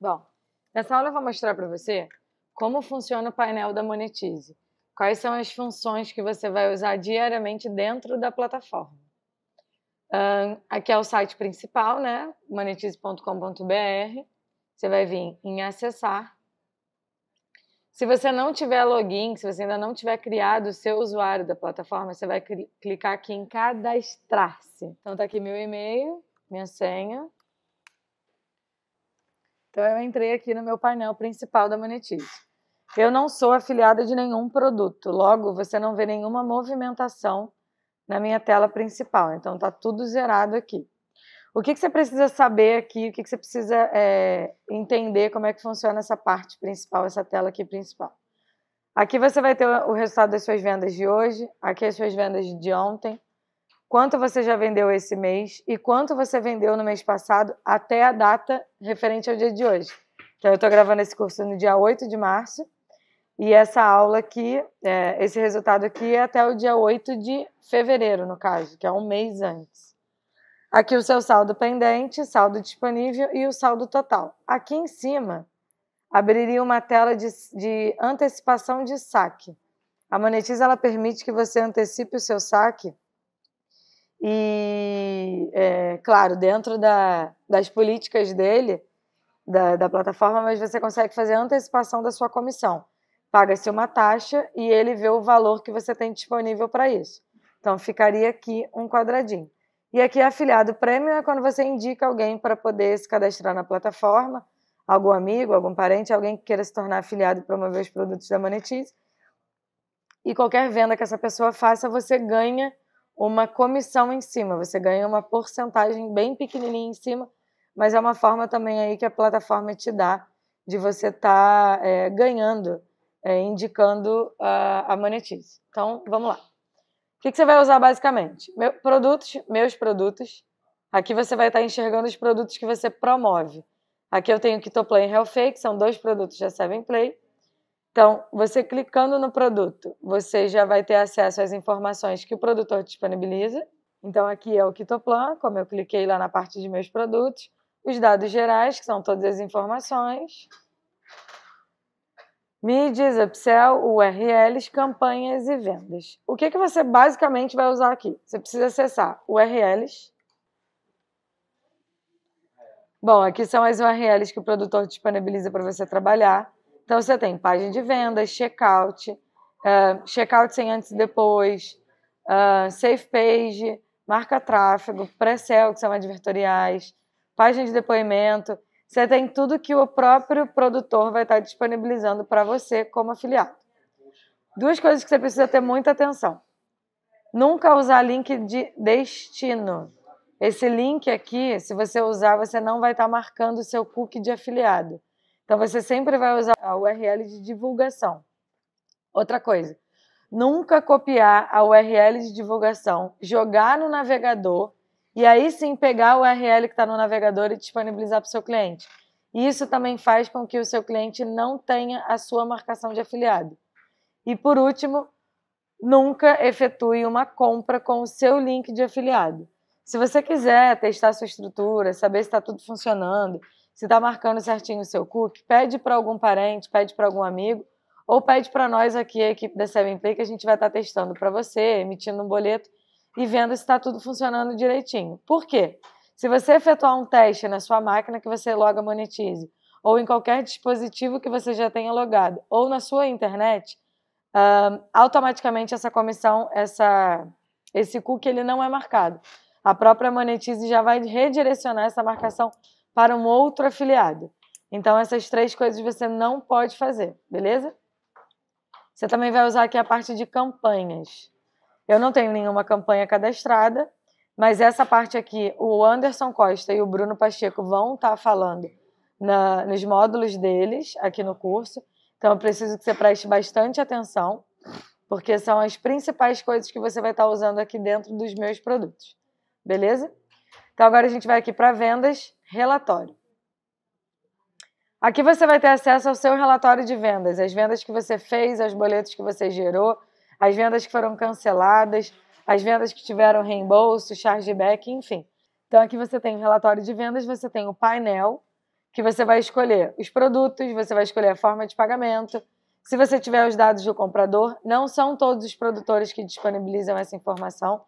Bom, nessa aula eu vou mostrar para você como funciona o painel da Monetize, quais são as funções que você vai usar diariamente dentro da plataforma. Um, aqui é o site principal, né? monetize.com.br. Você vai vir em acessar. Se você não tiver login, se você ainda não tiver criado o seu usuário da plataforma, você vai clicar aqui em cadastrar-se. Então tá aqui meu e-mail, minha senha, então eu entrei aqui no meu painel principal da Monetize. Eu não sou afiliada de nenhum produto, logo você não vê nenhuma movimentação na minha tela principal. Então está tudo zerado aqui. O que, que, você precisa saber aqui? O que, que você precisa é, entender como é que funciona essa parte principal, essa tela aqui principal? Aqui você vai ter o resultado das suas vendas de hoje, aqui as suas vendas de ontem, quanto você já vendeu esse mês e quanto você vendeu no mês passado até a data referente ao dia de hoje. Então, eu estou gravando esse curso no dia 8 de março e essa aula aqui, é, esse resultado aqui é até o dia 8 de fevereiro, no caso, que é um mês antes. Aqui o seu saldo pendente, saldo disponível e o saldo total. Aqui em cima, abriria uma tela de, de antecipação de saque. A Monetiza ela permite que você antecipe o seu saque e, é, claro, dentro da, das políticas dele, da, da, plataforma, mas você consegue fazer antecipação da sua comissão. Paga-se uma taxa e ele vê o valor que você tem disponível para isso. Então, ficaria aqui um quadradinho. E aqui, é afiliado prêmio é quando você indica alguém para poder se cadastrar na plataforma, algum amigo, algum parente, alguém que queira se tornar afiliado e promover os produtos da Monetize. E qualquer venda que essa pessoa faça, você ganha uma comissão em cima, você ganha uma porcentagem bem pequenininha em cima, mas é uma forma também aí que a plataforma te dá de você estar tá, é, ganhando, é, indicando a, a monetize. Então, vamos lá. O que, que você vai usar basicamente? Meu, produtos, meus produtos. Aqui você vai estar tá enxergando os produtos que você promove. Aqui eu tenho o Quitoplay real fake são dois produtos da Seven Play. Então, você clicando no produto, você já vai ter acesso às informações que o produtor disponibiliza. Então, aqui é o Quitoplan, como eu cliquei lá na parte de meus produtos, os dados gerais, que são todas as informações, mídias, upsell, URLs, campanhas e vendas. O que, que você basicamente vai usar aqui? Você precisa acessar URLs. Bom, aqui são as URLs que o produtor disponibiliza para você trabalhar então você tem página de vendas, checkout, uh, checkout sem antes e depois, uh, safe page, marca tráfego, pré-sell, que são advertoriais, página de depoimento. Você tem tudo que o próprio produtor vai estar disponibilizando para você como afiliado. Duas coisas que você precisa ter muita atenção. Nunca usar link de destino. Esse link aqui, se você usar, você não vai estar marcando o seu cookie de afiliado. Então você sempre vai usar a URL de divulgação. Outra coisa, nunca copiar a URL de divulgação, jogar no navegador e aí sim pegar a URL que está no navegador e disponibilizar para o seu cliente. Isso também faz com que o seu cliente não tenha a sua marcação de afiliado. E por último, nunca efetue uma compra com o seu link de afiliado. Se você quiser testar sua estrutura, saber se está tudo funcionando, se está marcando certinho o seu cookie, pede para algum parente, pede para algum amigo, ou pede para nós aqui, a equipe da 7 Play, que a gente vai estar tá testando para você, emitindo um boleto e vendo se está tudo funcionando direitinho. Por quê? Se você efetuar um teste na sua máquina que você loga monetize, ou em qualquer dispositivo que você já tenha logado, ou na sua internet, automaticamente essa comissão, essa, esse cookie, ele não é marcado. A própria monetize já vai redirecionar essa marcação para um outro afiliado. Então, essas três coisas você não pode fazer, beleza? Você também vai usar aqui a parte de campanhas. Eu não tenho nenhuma campanha cadastrada, mas essa parte aqui, o Anderson Costa e o Bruno Pacheco vão estar tá falando na, nos módulos deles aqui no curso. Então, eu preciso que você preste bastante atenção, porque são as principais coisas que você vai estar tá usando aqui dentro dos meus produtos. Beleza? Então agora a gente vai aqui para vendas, relatório. Aqui você vai ter acesso ao seu relatório de vendas, as vendas que você fez, os boletos que você gerou, as vendas que foram canceladas, as vendas que tiveram reembolso, chargeback, enfim. Então aqui você tem o relatório de vendas, você tem o painel que você vai escolher os produtos, você vai escolher a forma de pagamento. Se você tiver os dados do comprador, não são todos os produtores que disponibilizam essa informação.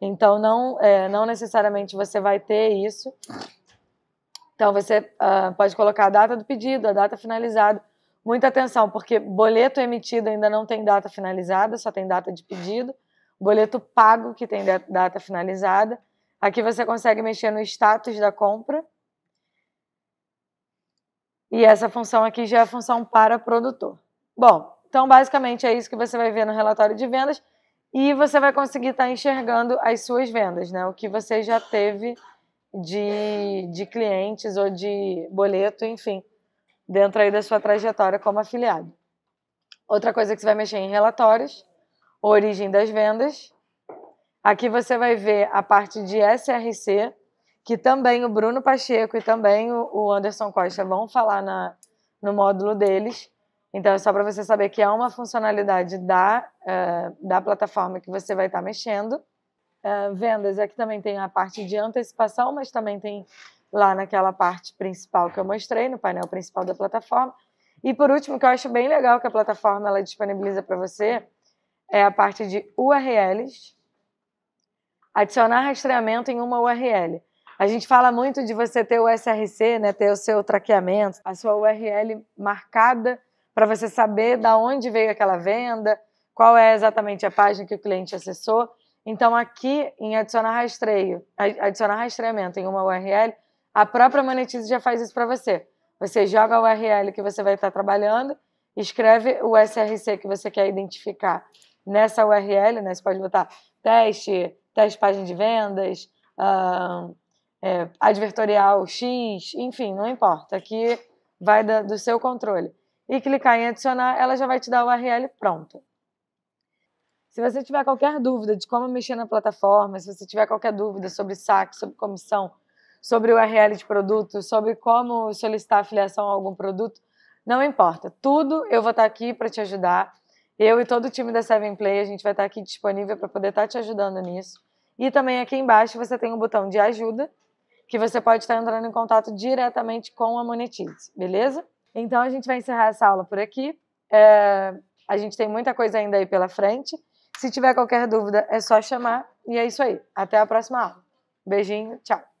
Então, não, é, não necessariamente você vai ter isso. Então, você uh, pode colocar a data do pedido, a data finalizada. Muita atenção, porque boleto emitido ainda não tem data finalizada, só tem data de pedido. Boleto pago, que tem data finalizada. Aqui você consegue mexer no status da compra. E essa função aqui já é a função para produtor. Bom, então basicamente é isso que você vai ver no relatório de vendas. E você vai conseguir estar tá enxergando as suas vendas, né? O que você já teve de, de clientes ou de boleto, enfim, dentro aí da sua trajetória como afiliado. Outra coisa que você vai mexer em relatórios, origem das vendas. Aqui você vai ver a parte de SRC, que também o Bruno Pacheco e também o Anderson Costa vão falar na, no módulo deles. Então, é só para você saber que é uma funcionalidade da, uh, da plataforma que você vai estar tá mexendo. Uh, vendas, aqui também tem a parte de antecipação, mas também tem lá naquela parte principal que eu mostrei, no painel principal da plataforma. E por último, que eu acho bem legal que a plataforma ela disponibiliza para você, é a parte de URLs. Adicionar rastreamento em uma URL. A gente fala muito de você ter o SRC, né, ter o seu traqueamento, a sua URL marcada para você saber da onde veio aquela venda, qual é exatamente a página que o cliente acessou. Então, aqui em adicionar rastreio, adicionar rastreamento em uma URL, a própria Monetize já faz isso para você. Você joga a URL que você vai estar trabalhando, escreve o SRC que você quer identificar nessa URL, né? Você pode botar teste, teste página de vendas, uh, é, advertorial X, enfim, não importa. Aqui vai da, do seu controle e clicar em adicionar, ela já vai te dar o URL pronto. Se você tiver qualquer dúvida de como mexer na plataforma, se você tiver qualquer dúvida sobre saque, sobre comissão, sobre o URL de produto, sobre como solicitar afiliação a algum produto, não importa. Tudo eu vou estar aqui para te ajudar. Eu e todo o time da Seven Play, a gente vai estar aqui disponível para poder estar te ajudando nisso. E também aqui embaixo você tem o um botão de ajuda, que você pode estar entrando em contato diretamente com a Monetize, beleza? Então a gente vai encerrar essa aula por aqui. É, a gente tem muita coisa ainda aí pela frente. Se tiver qualquer dúvida, é só chamar. E é isso aí. Até a próxima aula. Beijinho, tchau.